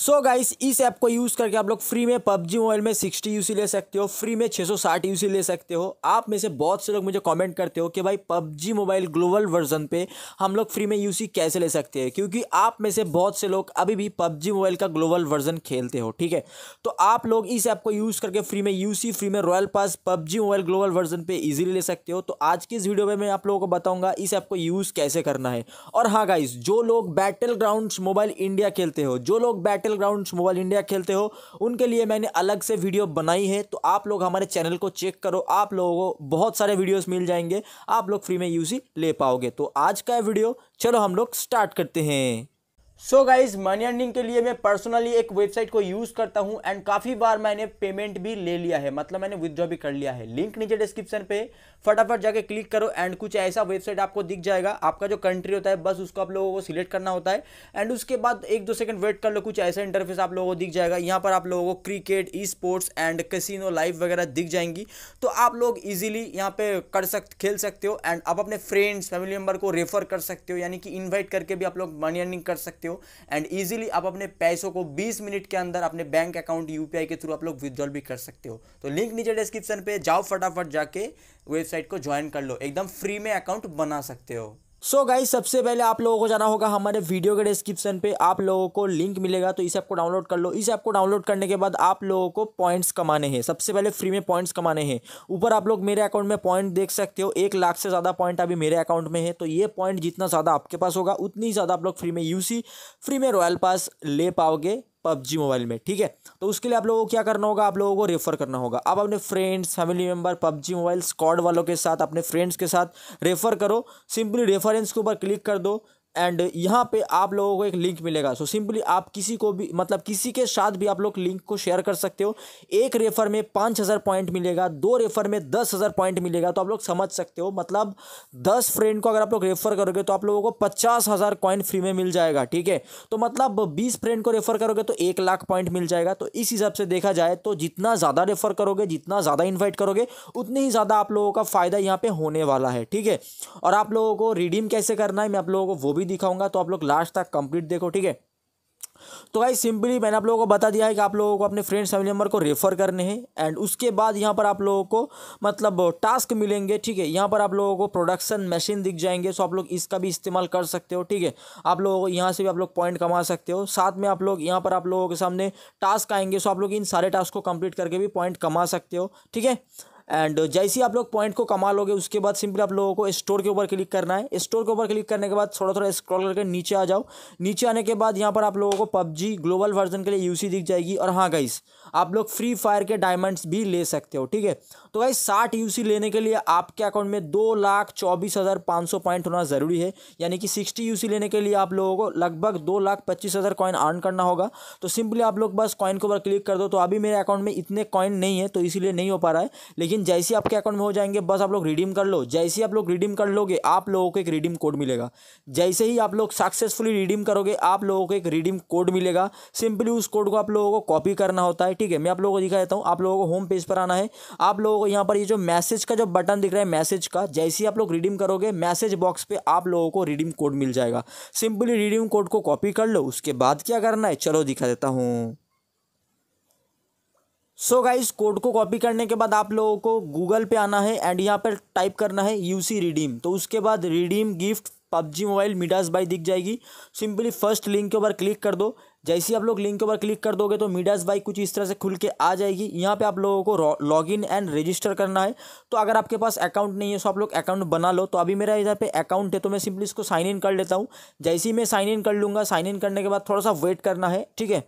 सो so guys इस app को use करके आप लोग फ्री में पबजी मोबाइल में 60 यूसी ले सकते हो फ्री में 660 सौ ले सकते हो आप में से बहुत से लोग मुझे कमेंट करते हो कि भाई पबजी मोबाइल ग्लोबल वर्जन पे हम लोग फ्री में यूसी कैसे ले सकते हैं क्योंकि आप में से बहुत से लोग अभी भी पबजी मोबाइल का ग्लोबल वर्जन खेलते हो ठीक है तो आप लोग इस ऐप को यूज़ करके फ्री में यू फ्री में royal pass PUBG mobile global version पर ईजिली ले सकते हो तो आज की इस वीडियो में मैं आप लोगों को बताऊँगा इस ऐप को यूज़ कैसे करना है और हाँ गाइस जो लोग बैटल ग्राउंड मोबाइल इंडिया खेलते हो जो लोग battle battleground mobile India खेलते हो उनके लिए मैंने अलग से वीडियो बनाई है तो आप लोग हमारे चैनल को चेक करो आप लोगों को बहुत सारे वीडियोस मिल जाएंगे आप लोग फ्री में ही ले पाओगे तो आज का वीडियो चलो हम लोग स्टार्ट करते हैं सो गाइज मनी अर्निंग के लिए मैं पर्सनली एक वेबसाइट को यूज़ करता हूँ एंड काफ़ी बार मैंने पेमेंट भी ले लिया है मतलब मैंने विदड्रॉ भी कर लिया है लिंक नीचे डिस्क्रिप्शन पे फटाफट जाके क्लिक करो एंड कुछ ऐसा वेबसाइट आपको दिख जाएगा आपका जो कंट्री होता है बस उसको आप लोगों को सिलेक्ट करना होता है एंड उसके बाद एक दो सेकंड वेट कर लो कुछ ऐसा इंटरफेस आप लोगों को दिख जाएगा यहाँ पर आप लोगों को cricket e sports and casino live वगैरह दिख जाएंगी तो आप लोग ईजिली यहाँ पे कर सक खेल सकते हो एंड आप अपने फ्रेंड्स फैमिली मेम्बर को रेफर कर सकते हो यानी कि इन्वाइट करके भी आप लोग मनी अर्निंग कर सकते हो हो एंड ईजिली आप अपने पैसों को 20 मिनट के अंदर अपने बैंक अकाउंट यूपीआई के थ्रू आप लोग विदड्रॉल भी कर सकते हो तो लिंक नीचे डिस्क्रिप्शन पे जाओ फटाफट जाके वेबसाइट को ज्वाइन कर लो एकदम फ्री में अकाउंट बना सकते हो सो so गाइस सबसे पहले आप लोगों को जाना होगा हमारे वीडियो के डिस्क्रिप्शन पे आप लोगों को लिंक मिलेगा तो इस ऐप को डाउनलोड कर लो इस ऐप को डाउनलोड करने के बाद आप लोगों को पॉइंट्स कमाने हैं सबसे पहले फ्री में पॉइंट्स कमाने हैं ऊपर आप लोग मेरे अकाउंट में पॉइंट देख सकते हो एक लाख से ज़्यादा पॉइंट अभी मेरे अकाउंट में है तो ये पॉइंट जितना ज़्यादा आपके पास होगा उतनी ज़्यादा आप लोग फ्री में यू फ्री में रॉयल पास ले पाओगे पबजी मोबाइल में ठीक है तो उसके लिए आप लोगों को क्या करना होगा आप लोगों को रेफर करना होगा आप अपने friends family member PUBG mobile squad वालों के साथ अपने फ्रेंड्स के साथ रेफर करो सिंपली रेफरेंस के ऊपर क्लिक कर दो एंड यहाँ पे आप लोगों को एक लिंक मिलेगा सो so, सिंपली आप किसी को भी मतलब किसी के साथ भी आप लोग लिंक को शेयर कर सकते हो एक रेफर में पाँच हज़ार पॉइंट मिलेगा दो रेफर में दस हज़ार पॉइंट मिलेगा तो आप लोग समझ सकते हो मतलब दस फ्रेंड को अगर आप लोग रेफर करोगे तो आप लोगों को पचास हज़ार कॉइन फ्री में मिल जाएगा ठीक है तो मतलब बीस फ्रेंड को रेफर करोगे तो एक लाख पॉइंट मिल जाएगा तो इस हिसाब से देखा जाए तो जितना ज़्यादा रेफर करोगे जितना ज़्यादा इन्वाइट करोगे उतनी ही ज़्यादा आप लोगों का फ़ायदा यहाँ पर होने वाला है ठीक है और आप लोगों को रिडीम कैसे करना है मैं आप लोगों को वो भी दिखाऊंगा तो आप लोग लास्ट तक कंप्लीट देखो ठीक है तो भाई सिंपली मैंने आप लोगों को बता दिया है कि आप लोगों को अपने फ्रेंड्स फैमिली मेम्बर को रेफ़र करने हैं एंड उसके बाद यहाँ पर आप लोगों को मतलब टास्क मिलेंगे ठीक है यहाँ पर आप लोगों को प्रोडक्शन मशीन दिख जाएंगे सो आप लोग इसका भी इस्तेमाल कर सकते हो ठीक है आप लोगों को यहाँ से भी आप लोग पॉइंट कमा सकते हो साथ में आप लोग यहाँ पर आप लोगों के सामने टास्क आएंगे सो आप लोग इन सारे टास्क को कम्प्लीट करके भी पॉइंट कमा सकते हो ठीक है एंड uh, जैसे आप लोग पॉइंट को कमा लोगे उसके बाद सिंपली आप लोगों को स्टोर के ऊपर क्लिक करना है स्टोर के ऊपर क्लिक करने के बाद थोड़ा थोड़ा स्क्रॉल करके नीचे आ जाओ नीचे आने के बाद यहाँ पर आप लोगों को पबजी ग्लोबल वर्जन के लिए यूसी दिख जाएगी और हाँ गाइस आप लोग फ्री फायर के डायमंड्स भी ले सकते हो ठीक है तो गाइस साठ यू लेने के लिए आपके अकाउंट में दो लाख चौबीस हज़ार पाँच सौ पॉइंट होना ज़रूरी है यानी कि सिक्सटी यू लेने के लिए आप लोगों को लगभग दो लाख पच्चीस हज़ार कॉइन अर्न करना होगा तो सिंपली आप लोग बस कॉइन के ऊपर क्लिक कर दो तो अभी मेरे अकाउंट में इतने कॉइन नहीं है तो इसीलिए नहीं हो पा रहा है लेकिन लेकिन जैसे आपके अकाउंट में हो जाएंगे बस आप लोग रिडीम कर लो जैसे आप लोग रिडीम कर लोगे आप लोगों को एक रिडीम कोड मिलेगा जैसे ही आप लोग सक्सेसफुली रिडीम करोगे आप लोगों को एक रिडीम कोड मिलेगा सिंपली उस कोड को आप लोगों को कॉपी करना होता है ठीक है मैं आप लोगों को दिखा देता हूँ आप लोगों को होम पेज पर आना है आप लोगों को यहाँ पर ये जो मैसेज का जो बटन दिख रहा है मैसेज का जैसे ही आप लोग रिडीम करोगे मैसेज बॉक्स पर आप लोगों को रिडीम कोड मिल जाएगा सिंपली रिडीम कोड को कॉपी कर लो उसके बाद क्या करना है चलो दिखा देता हूँ सो so गाइस कोड को कॉपी करने के बाद आप लोगों को गूगल पे आना है एंड यहाँ पर टाइप करना है यूसी रिडीम तो उसके बाद redeem gift PUBG mobile Midasbuy दिख जाएगी सिंपली फर्स्ट लिंक के ऊपर क्लिक कर दो जैसे ही आप लोग लिंक के ऊपर क्लिक कर दोगे तो मीडास बाई कुछ इस तरह से खुल के आ जाएगी यहाँ पे आप लोगों को लॉग इन एंड रजिस्टर करना है तो अगर आपके पास अकाउंट नहीं है तो आप लोग अकाउंट बना लो तो अभी मेरा इधर पे अकाउंट है तो मैं सिंपली इसको साइन इन कर लेता हूँ जैसे ही मैं साइन इन कर लूँगा साइन इन करने के बाद थोड़ा सा वेट करना है ठीक है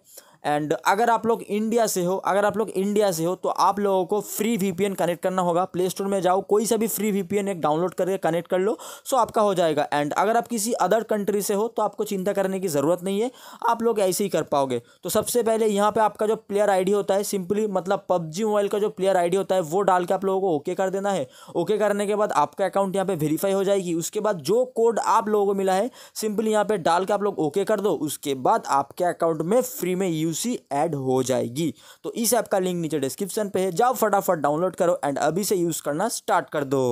एंड अगर आप लोग इंडिया से हो अगर आप लोग इंडिया से हो तो आप लोगों को फ्री वीपीएन कनेक्ट करना होगा प्ले स्टोर में जाओ कोई सा भी फ्री वीपीएन एक डाउनलोड करके कनेक्ट कर लो सो आपका हो जाएगा एंड अगर आप किसी अदर कंट्री से हो तो आपको चिंता करने की ज़रूरत नहीं है आप लोग ऐसे ही कर पाओगे तो सबसे पहले यहाँ पर आपका जो प्लेयर आई होता है सिंपली मतलब पबजी मोबाइल का जो प्लेयर आई होता है वो डाल के आप लोगों को ओके कर देना है ओके करने के बाद आपका अकाउंट यहाँ पर वेरीफाई हो जाएगी उसके बाद जो कोड आप लोगों को मिला है सिंपली यहाँ पर डाल के आप लोग ओके कर दो उसके बाद आपके अकाउंट में फ्री में यूज सी ऐड हो जाएगी तो इस ऐप का लिंक नीचे डिस्क्रिप्शन पे है जाओ फटाफट डाउनलोड करो एंड अभी से यूज़ करना स्टार्ट कर दो